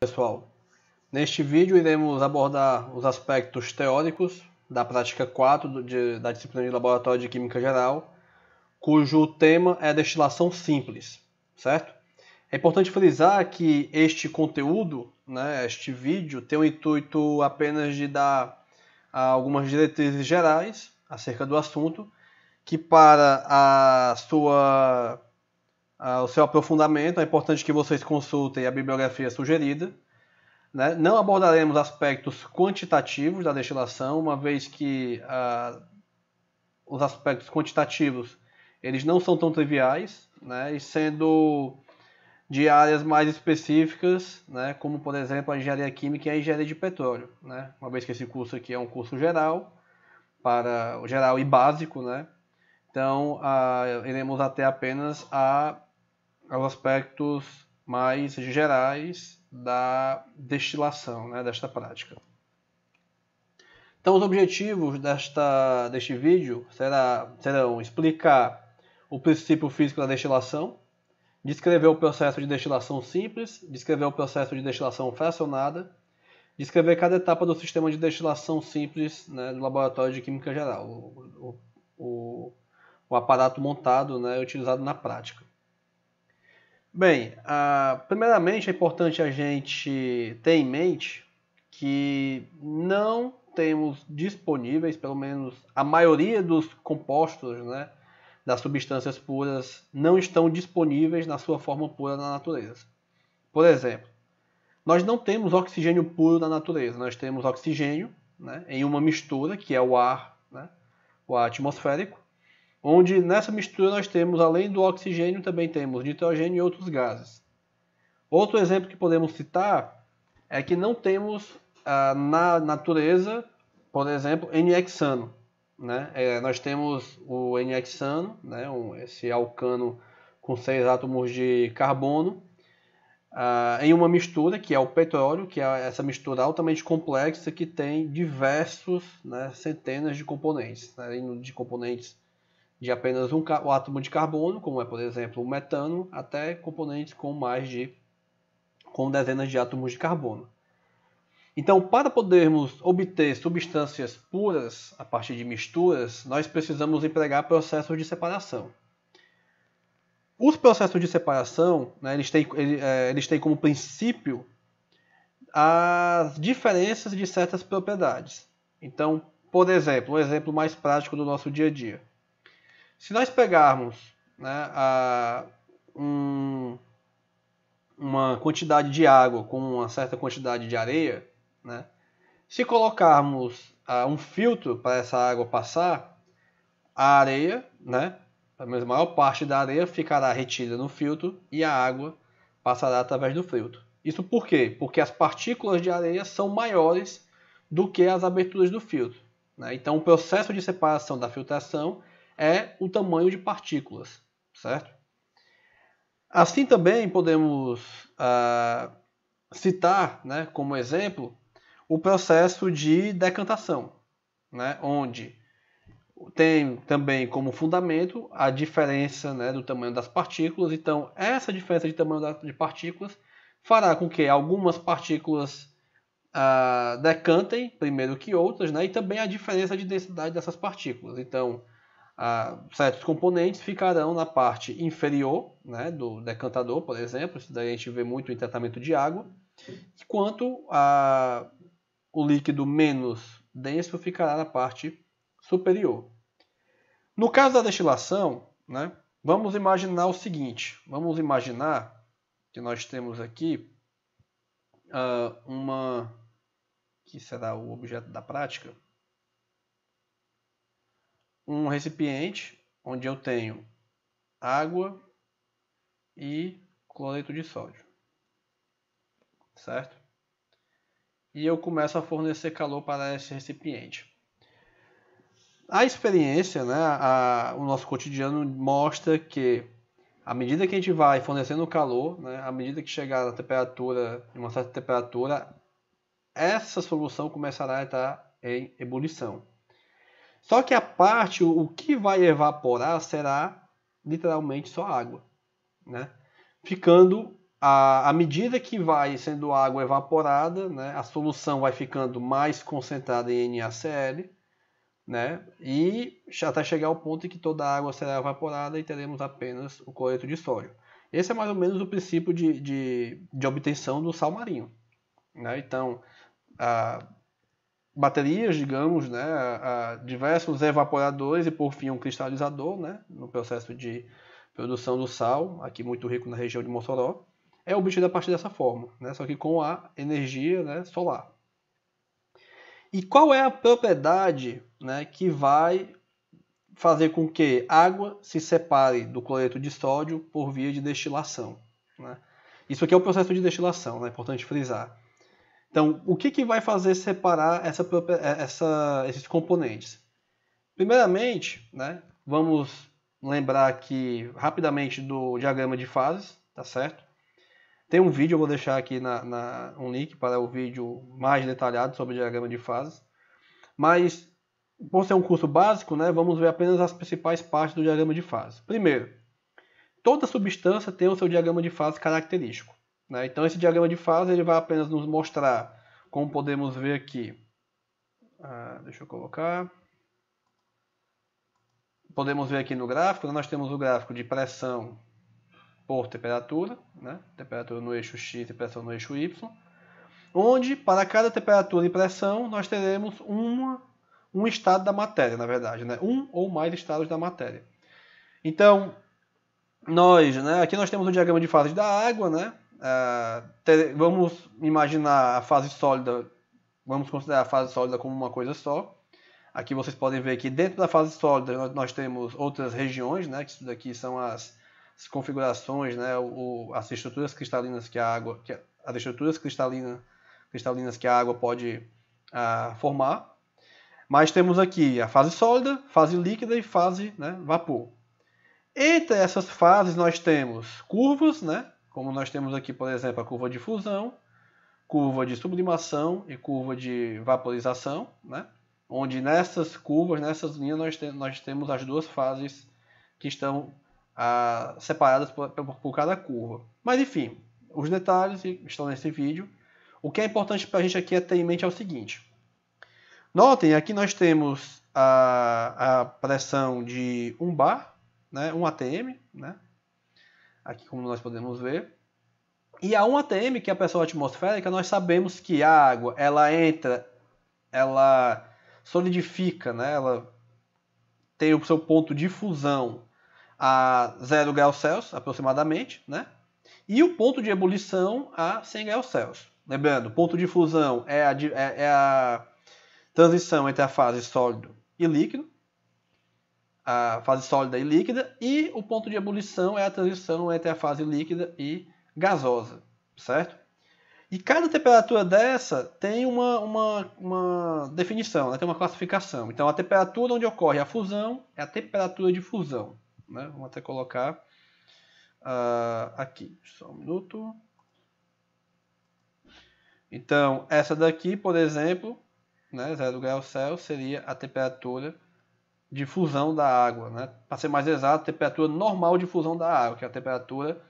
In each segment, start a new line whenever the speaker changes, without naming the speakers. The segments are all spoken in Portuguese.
pessoal, neste vídeo iremos abordar os aspectos teóricos da prática 4 do, de, da disciplina de Laboratório de Química Geral, cujo tema é destilação simples, certo? É importante frisar que este conteúdo, né, este vídeo, tem o intuito apenas de dar ah, algumas diretrizes gerais acerca do assunto, que para a sua uh, o seu aprofundamento. É importante que vocês consultem a bibliografia sugerida. Né? Não abordaremos aspectos quantitativos da destilação, uma vez que uh, os aspectos quantitativos eles não são tão triviais, né? e sendo de áreas mais específicas, né? como por exemplo a engenharia química e a engenharia de petróleo. Né? Uma vez que esse curso aqui é um curso geral, para geral e básico, né? então uh, iremos até apenas a aos aspectos mais gerais da destilação, né, desta prática. Então, os objetivos desta, deste vídeo será, serão explicar o princípio físico da destilação, descrever o processo de destilação simples, descrever o processo de destilação fracionada, descrever cada etapa do sistema de destilação simples né, do laboratório de química geral, o, o, o aparato montado né, utilizado na prática. Bem, primeiramente é importante a gente ter em mente que não temos disponíveis, pelo menos a maioria dos compostos né, das substâncias puras não estão disponíveis na sua forma pura na natureza. Por exemplo, nós não temos oxigênio puro na natureza, nós temos oxigênio né, em uma mistura, que é o ar, né, o ar atmosférico, onde nessa mistura nós temos, além do oxigênio, também temos nitrogênio e outros gases. Outro exemplo que podemos citar é que não temos ah, na natureza, por exemplo, N-hexano. Né? É, nós temos o N-hexano, né? um, esse alcano com seis átomos de carbono, ah, em uma mistura que é o petróleo, que é essa mistura altamente complexa que tem diversos, né, centenas de componentes, né, de componentes de apenas um o átomo de carbono, como é por exemplo o metano, até componentes com mais de com dezenas de átomos de carbono. Então, para podermos obter substâncias puras a partir de misturas, nós precisamos empregar processos de separação. Os processos de separação, né, eles, têm, é, eles têm como princípio as diferenças de certas propriedades. Então, por exemplo, um exemplo mais prático do nosso dia a dia. Se nós pegarmos né, a, um, uma quantidade de água com uma certa quantidade de areia, né, se colocarmos a, ah, um filtro para essa água passar, a areia, né, a maior parte da areia ficará retida no filtro e a água passará através do filtro. Isso por quê? Porque as partículas de areia são maiores do que as aberturas do filtro. Né? Então, o processo de separação da filtração é o tamanho de partículas, certo? Assim também podemos ah, citar né, como exemplo o processo de decantação, né, onde tem também como fundamento a diferença né, do tamanho das partículas. Então, essa diferença de tamanho de partículas fará com que algumas partículas ah, decantem primeiro que outras, né, e também a diferença de densidade dessas partículas. Então, certos componentes ficarão na parte inferior né, do decantador, por exemplo, isso daí a gente vê muito em tratamento de água, enquanto a, o líquido menos denso ficará na parte superior. No caso da destilação, né, vamos imaginar o seguinte, vamos imaginar que nós temos aqui uh, uma que será o objeto da prática, um recipiente onde eu tenho água e cloreto de sódio. Certo? E eu começo a fornecer calor para esse recipiente. A experiência, né, a, o nosso cotidiano mostra que à medida que a gente vai fornecendo calor, né, à medida que chegar a temperatura, em uma certa temperatura, essa solução começará a estar em ebulição. Só que a parte, o que vai evaporar será literalmente só água, né? Ficando à medida que vai sendo água evaporada, né, a solução vai ficando mais concentrada em NaCl, né, e até chegar ao ponto em que toda a água será evaporada e teremos apenas o cloreto de sódio. Esse é mais ou menos o princípio de, de, de obtenção do sal marinho. Né? Então, a, baterias, digamos, né, a, a diversos evaporadores e por fim um cristalizador, né, no processo de produção do sal, aqui muito rico na região de Mossoró, é obtido a partir dessa forma, né, só que com a energia né, solar. E qual é a propriedade né, que vai fazer com que água se separe do cloreto de sódio por via de destilação? Né? Isso aqui é o processo de destilação, né? é importante frisar. Então, o que, que vai fazer separar essa, é, essa, esses componentes? Primeiramente, né, vamos lembrar aqui rapidamente do diagrama de fases, tá certo? Tem um vídeo, eu vou deixar aqui na, na, um link para o vídeo mais detalhado sobre o diagrama de fases. Mas, por ser um curso básico, né, vamos ver apenas as principais partes do diagrama de fases. Primeiro, toda substância tem o seu diagrama de fases característico. Né? Então esse diagrama de fase ele vai apenas nos mostrar, como podemos ver aqui, ah, deixa eu colocar, podemos ver aqui no gráfico, né? nós temos o gráfico de pressão por temperatura, né? temperatura no eixo X e pressão no eixo Y, onde para cada temperatura e pressão nós teremos uma, um estado da matéria, na verdade, né? um ou mais estados da matéria. Então, nós, né? aqui nós temos o diagrama de fase da água, né? É, vamos imaginar a fase sólida, vamos considerar a fase sólida como uma coisa só. Aqui vocês podem ver que dentro da fase sólida nós, nós temos outras regiões, né, que isso daqui são as, as configurações, né, o, as estruturas cristalinas que a água, que as estruturas cristalina, cristalinas que a água pode uh, formar. Mas temos aqui a fase sólida, fase líquida e fase né, vapor. Entre essas fases nós temos curvas, né, como nós temos aqui, por exemplo, a curva de fusão, curva de sublimação e curva de vaporização, né? onde nessas curvas, nessas linhas, nós, te nós temos as duas fases que estão ah, separadas por, por cada curva. Mas enfim, os detalhes estão nesse vídeo. O que é importante para a gente aqui é ter em mente é o seguinte. Notem, aqui nós temos a, a pressão de 1 um bar, né, 1 um ATM, né, aqui como nós podemos ver. E a 1 atm, que é a pressão atmosférica, nós sabemos que a água, ela entra, ela solidifica, né? ela tem o seu ponto de fusão a 0 graus Celsius, aproximadamente, né? e o ponto de ebulição a 100 graus Celsius. Lembrando, ponto de fusão é a, é, é a transição entre a fase sólido e líquido, a fase sólida e líquida, e o ponto de ebulição é a transição entre a fase líquida e gasosa, certo? E cada temperatura dessa tem uma, uma, uma definição, né? tem uma classificação. Então, a temperatura onde ocorre a fusão é a temperatura de fusão. Né? Vamos até colocar uh, aqui, só um minuto. Então, essa daqui, por exemplo, né, 0 graus Celsius seria a temperatura de fusão da água. Né? Para ser mais exato, temperatura normal de fusão da água, que é a temperatura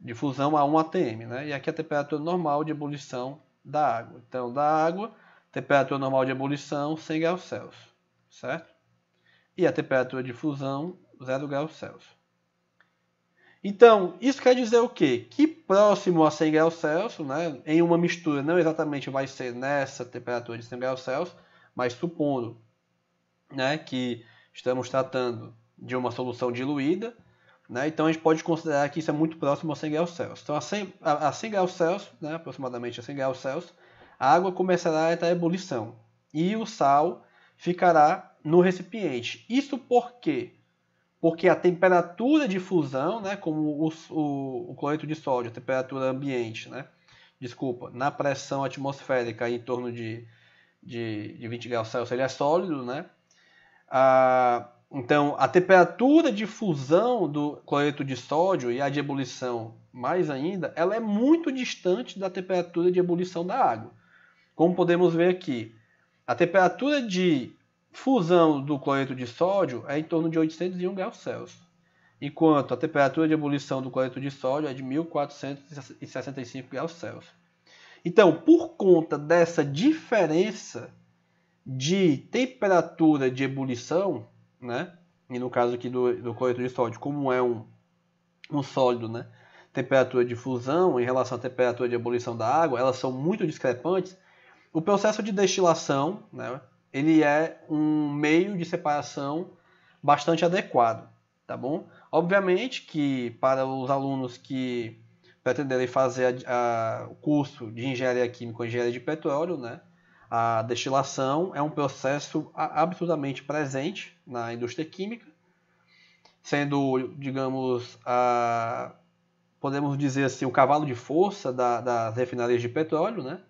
de fusão a 1 atm. Né? E aqui é a temperatura normal de ebulição da água. Então, da água, temperatura normal de ebulição 100 graus Celsius, certo? E a temperatura de fusão 0 graus Celsius. Então, isso quer dizer o quê? Que próximo a 100 graus Celsius, né, em uma mistura, não exatamente vai ser nessa temperatura de 100 graus Celsius, mas supondo né, que Estamos tratando de uma solução diluída, né? então a gente pode considerar que isso é muito próximo a 100 graus Celsius. Então, a 100, a, 100 graus Celsius, né? aproximadamente a 100 graus Celsius, a água começará a entrar em ebulição e o sal ficará no recipiente. Isso por quê? Porque a temperatura de fusão, né, como o, o, o cloreto de sódio, a temperatura ambiente, né, desculpa, na pressão atmosférica em torno de, de, de 20 graus Celsius, ele é sólido, né, então, a temperatura de fusão do cloreto de sódio e a de ebulição, mais ainda, ela é muito distante da temperatura de ebulição da água. Como podemos ver aqui, a temperatura de fusão do cloreto de sódio é em torno de 801 graus Celsius, enquanto a temperatura de ebulição do cloreto de sódio é de 1465 graus Celsius. Então, por conta dessa diferença de temperatura de ebulição, né? E no caso aqui do, do cloreto de sódio, como é um, um sólido, né? Temperatura de fusão em relação à temperatura de ebulição da água, elas são muito discrepantes. O processo de destilação, né? Ele é um meio de separação bastante adequado, tá bom? Obviamente que para os alunos que pretenderem fazer a, o curso de engenharia química ou engenharia de petróleo, né? A destilação é um processo absolutamente presente na indústria química, sendo, digamos, a, podemos dizer assim, o cavalo de força da, das refinarias de petróleo, né?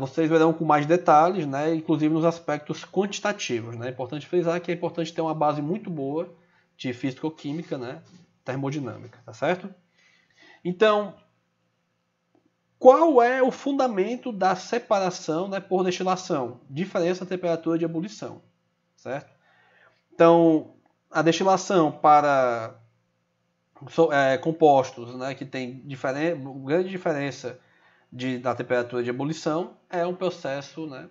vocês verão com mais detalhes, né, inclusive nos aspectos quantitativos. Né? É importante frisar que é importante ter uma base muito boa de físico-química, né, termodinâmica, tá certo? Então, qual é o fundamento da separação né, por destilação? Diferença de temperatura de ebulição, certo? Então, a destilação para é, compostos né, que tem diferen grande diferença de, da temperatura de ebulição é um processo, né,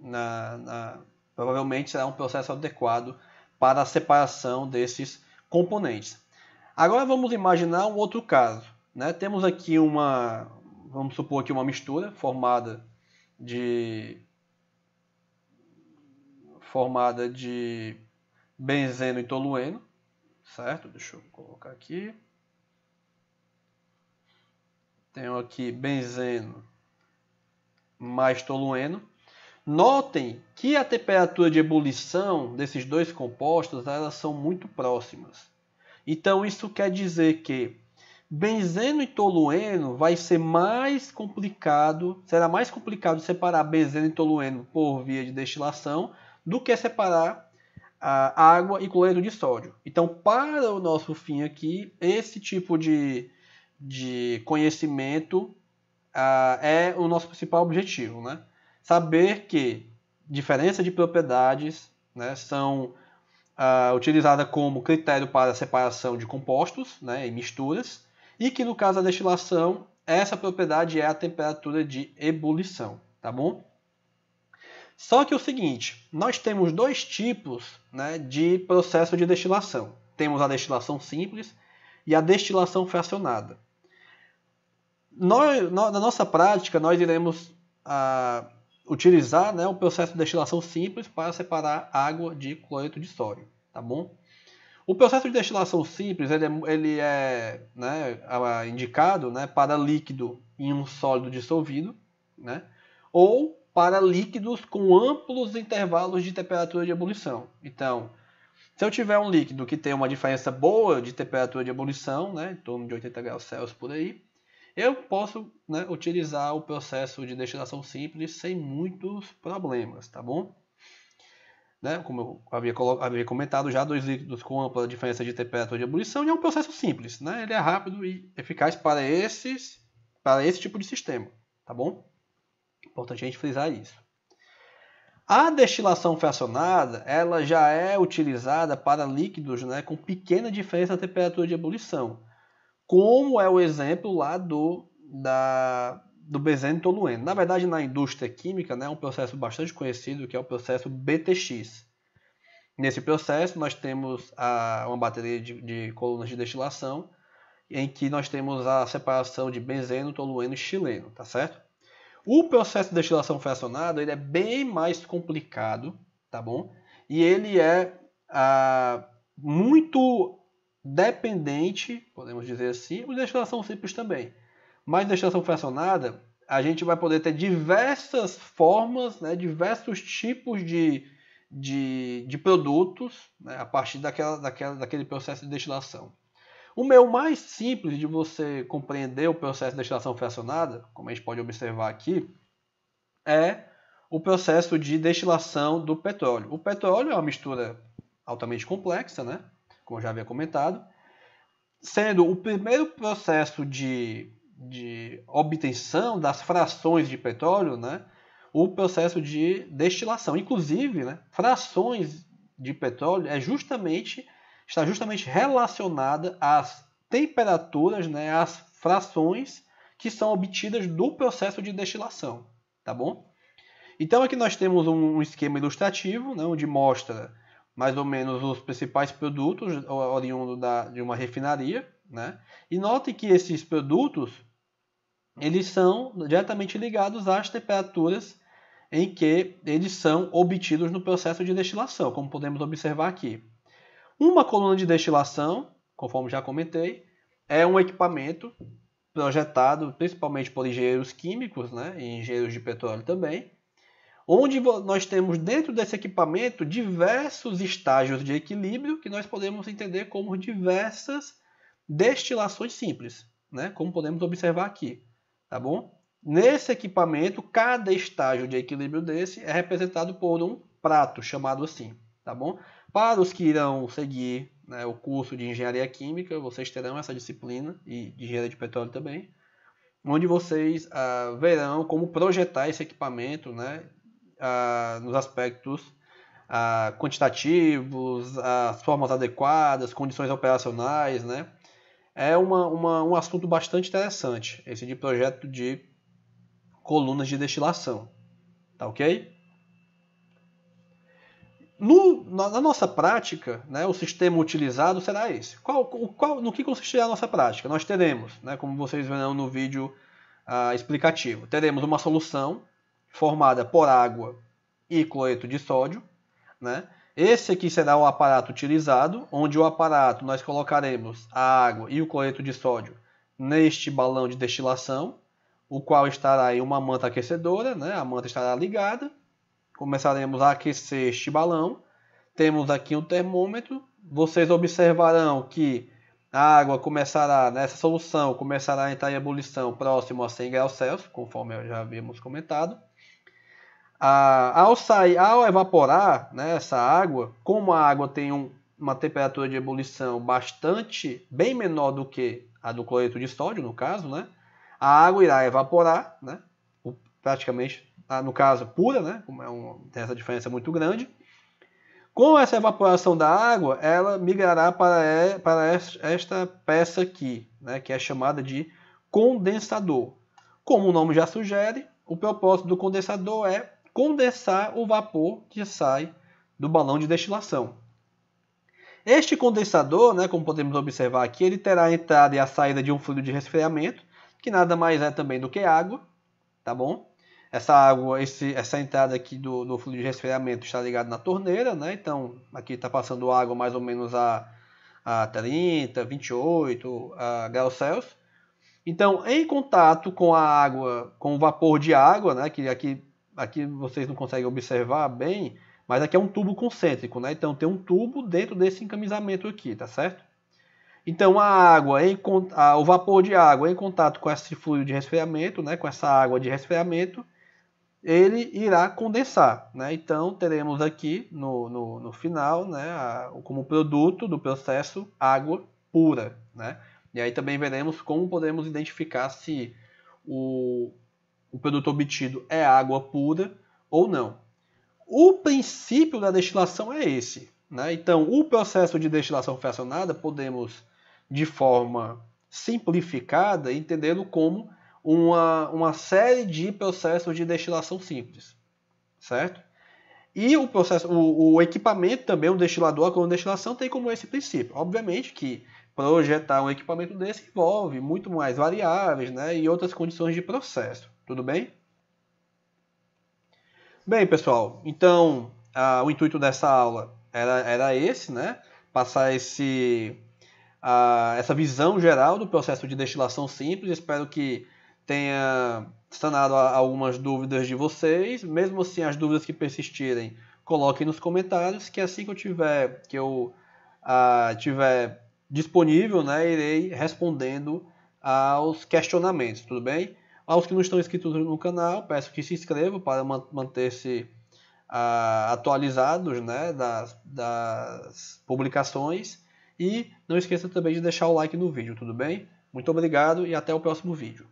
na, na, provavelmente será um processo adequado para a separação desses componentes. Agora vamos imaginar um outro caso. Né? Temos aqui uma, vamos supor aqui uma mistura formada de formada de benzeno e tolueno, certo? Deixa eu colocar aqui. Tenho aqui benzeno mais tolueno. Notem que a temperatura de ebulição desses dois compostos elas são muito próximas. Então isso quer dizer que Benzeno e tolueno vai ser mais complicado, será mais complicado separar benzeno e tolueno por via de destilação do que separar a água e cloreto de sódio. Então, para o nosso fim aqui, esse tipo de, de conhecimento uh, é o nosso principal objetivo, né? Saber que diferença de propriedades né, são uh, ah, utilizadas como critério para separação de compostos né, e misturas e que no caso da destilação, essa propriedade é a temperatura de ebulição, tá bom? Só que é o seguinte, nós temos dois tipos né, de processo de destilação. Temos a destilação simples e a destilação fracionada. Nós, na nossa prática, nós iremos ah, utilizar né, o processo de destilação simples para separar água de cloreto de sódio, tá bom? O processo de destilação simples ele é, ele é né, indicado né, para líquido em um sólido dissolvido, né, ou para líquidos com amplos intervalos de temperatura de ebulição. Então, se eu tiver um líquido que tem uma diferença boa de temperatura de ebulição, né, em torno de 80 graus Celsius por aí, eu posso né, utilizar o processo de destilação simples sem muitos problemas, tá bom? né? como eu havia, havia comentado já, dois líquidos com ampla diferença de temperatura de ebulição, e é um processo simples, né? ele é rápido e eficaz para, esses, para esse tipo de sistema, tá bom? Importante a gente frisar isso. A destilação fracionada, ela já é utilizada para líquidos né, com pequena diferença de temperatura de ebulição, como é o exemplo lá do, da, do benzeno tolueno. Na verdade, na indústria química, né, é um processo bastante conhecido que é o processo BTX. Nesse processo, nós temos a, uma bateria de, de colunas de destilação em que nós temos a separação de benzeno, tolueno e chileno, tá certo? O processo de destilação fracionada ele é bem mais complicado, tá bom? E ele é ah, muito dependente, podemos dizer assim, de destilação simples também mais destinação fracionada, a gente vai poder ter diversas formas, né, diversos tipos de, de, de produtos né, a partir daquela, daquela, daquele processo de destilação. O meu mais simples de você compreender o processo de destilação fracionada, como a gente pode observar aqui, é o processo de destilação do petróleo. O petróleo é uma mistura altamente complexa, né? como eu já havia comentado, sendo o primeiro processo de de obtenção das frações de petróleo, né, o processo de destilação. Inclusive, né, frações de petróleo é justamente está justamente relacionada às temperaturas, né, às frações que são obtidas do processo de destilação, tá bom? Então aqui nós temos um esquema ilustrativo, né, onde mostra mais ou menos os principais produtos oriundos de uma refinaria, né? E note que esses produtos eles são diretamente ligados às temperaturas em que eles são obtidos no processo de destilação, como podemos observar aqui. Uma coluna de destilação, conforme já comentei, é um equipamento projetado principalmente por engenheiros químicos né, e engenheiros de petróleo também, onde nós temos dentro desse equipamento diversos estágios de equilíbrio que nós podemos entender como diversas destilações simples, né, como podemos observar aqui tá bom? Nesse equipamento, cada estágio de equilíbrio desse é representado por um prato, chamado assim, tá bom? Para os que irão seguir né, o curso de Engenharia Química, vocês terão essa disciplina, e de Engenharia de Petróleo também, onde vocês ah, verão como projetar esse equipamento né, ah, nos aspectos ah, quantitativos, as formas adequadas, condições operacionais, né? é uma, uma, um assunto bastante interessante, esse de projeto de colunas de destilação. Tá ok? No, na, nossa prática, né, o sistema utilizado será esse. Qual, qual, no que consistirá a nossa prática? Nós teremos, né, como vocês verão no vídeo ah, explicativo, teremos uma solução formada por água e cloreto de sódio, né, esse aqui será o aparato utilizado, onde o aparato nós colocaremos a água e o cloreto de sódio neste balão de destilação, o qual estará em uma manta aquecedora, né? a manta estará ligada. Começaremos a aquecer este balão. Temos aqui um termômetro. Vocês observarão que a água começará, nessa solução, começará a entrar em ebulição próximo a 100 graus Celsius, conforme já havíamos comentado a, ao, sair, ao evaporar né, essa água, como a água tem um, uma temperatura de ebulição bastante, bem menor do que a do cloreto de sódio, no caso, né, a água irá evaporar, né, praticamente, no caso, pura, né, como é um, tem essa diferença muito grande. Com essa evaporação da água, ela migrará para, para esta peça aqui, né, que é chamada de condensador. Como o nome já sugere, o propósito do condensador é condensar o vapor que sai do balão de destilação. Este condensador, né, como podemos observar aqui, ele terá a entrada e a saída de um fluido de resfriamento, que nada mais é também do que água, tá bom? Essa água, esse, essa entrada aqui do, do fluido de resfriamento está ligada na torneira, né? Então, aqui está passando água mais ou menos a, a 30, 28 a graus Celsius. Então, em contato com a água, com o vapor de água, né, que aqui aqui vocês não conseguem observar bem, mas aqui é um tubo concêntrico, né? Então tem um tubo dentro desse encaminhamento aqui, tá certo? Então a água, em, a, o vapor de água em contato com esse fluido de resfriamento, né? Com essa água de resfriamento, ele irá condensar, né? Então teremos aqui no, no, no final, né? A, como produto do processo, água pura, né? E aí também veremos como podemos identificar se o, o produto obtido é água pura ou não. O princípio da destilação é esse. Né? Então, o processo de destilação fracionada podemos, de forma simplificada, entendê-lo como uma, uma série de processos de destilação simples. Certo? E o processo, o, o equipamento também, um destilador com destilação, tem como esse princípio. Obviamente que projetar um equipamento desse envolve muito mais variáveis né, e outras condições de processo. Tudo bem? Bem, pessoal, então o intuito dessa aula era, era esse, né? Passar esse, essa visão geral do processo de destilação simples. Espero que tenha sanado algumas dúvidas de vocês. Mesmo assim, as dúvidas que persistirem, coloquem nos comentários, que assim que eu tiver, que eu tiver disponível, né, irei respondendo aos questionamentos, tudo bem? Aos que não estão inscritos no canal, peço que se inscrevam para manter-se uh, atualizados né, das, das publicações. E não esqueça também de deixar o like no vídeo, tudo bem? Muito obrigado e até o próximo vídeo.